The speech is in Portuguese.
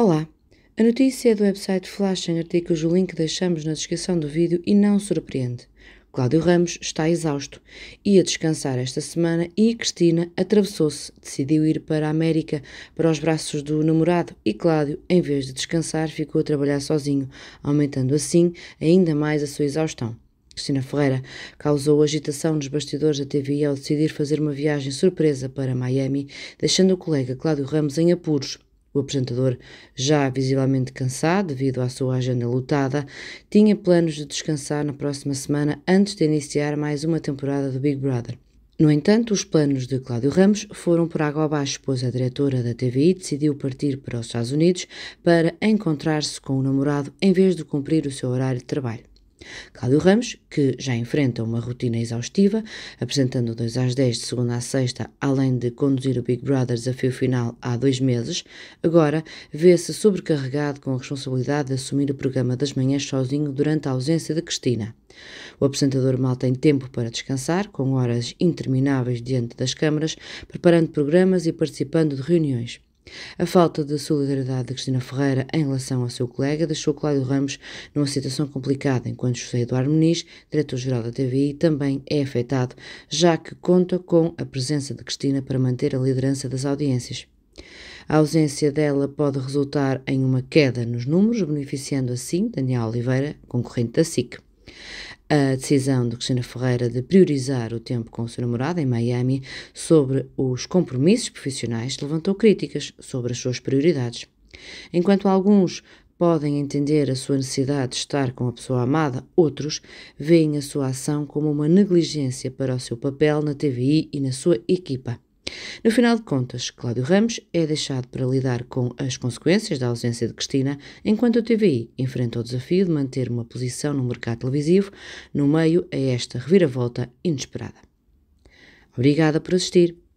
Olá! A notícia é do website Flash em artigo o link deixamos na descrição do vídeo e não surpreende. Cláudio Ramos está exausto, ia descansar esta semana e Cristina atravessou-se, decidiu ir para a América, para os braços do namorado e Cláudio, em vez de descansar, ficou a trabalhar sozinho, aumentando assim ainda mais a sua exaustão. Cristina Ferreira causou agitação nos bastidores da TV ao decidir fazer uma viagem surpresa para Miami, deixando o colega Cláudio Ramos em apuros o apresentador, já visivelmente cansado devido à sua agenda lutada, tinha planos de descansar na próxima semana antes de iniciar mais uma temporada do Big Brother. No entanto, os planos de Cláudio Ramos foram por água abaixo, pois a diretora da TVI decidiu partir para os Estados Unidos para encontrar-se com o namorado em vez de cumprir o seu horário de trabalho. Cláudio Ramos, que já enfrenta uma rotina exaustiva, apresentando 2 às 10 de segunda a sexta, além de conduzir o Big Brother desafio final há dois meses, agora vê-se sobrecarregado com a responsabilidade de assumir o programa das manhãs sozinho durante a ausência de Cristina. O apresentador mal tem tempo para descansar, com horas intermináveis diante das câmaras, preparando programas e participando de reuniões. A falta de solidariedade de Cristina Ferreira em relação ao seu colega deixou Cláudio Ramos numa situação complicada, enquanto José Eduardo Muniz, diretor-geral da TVI, também é afetado, já que conta com a presença de Cristina para manter a liderança das audiências. A ausência dela pode resultar em uma queda nos números, beneficiando assim Daniel Oliveira, concorrente da SIC a decisão de Cristina Ferreira de priorizar o tempo com o seu namorado em Miami sobre os compromissos profissionais levantou críticas sobre as suas prioridades. Enquanto alguns podem entender a sua necessidade de estar com a pessoa amada, outros veem a sua ação como uma negligência para o seu papel na TVI e na sua equipa. No final de contas, Cláudio Ramos é deixado para lidar com as consequências da ausência de Cristina, enquanto a TVI enfrenta o desafio de manter uma posição no mercado televisivo, no meio a é esta reviravolta inesperada. Obrigada por assistir.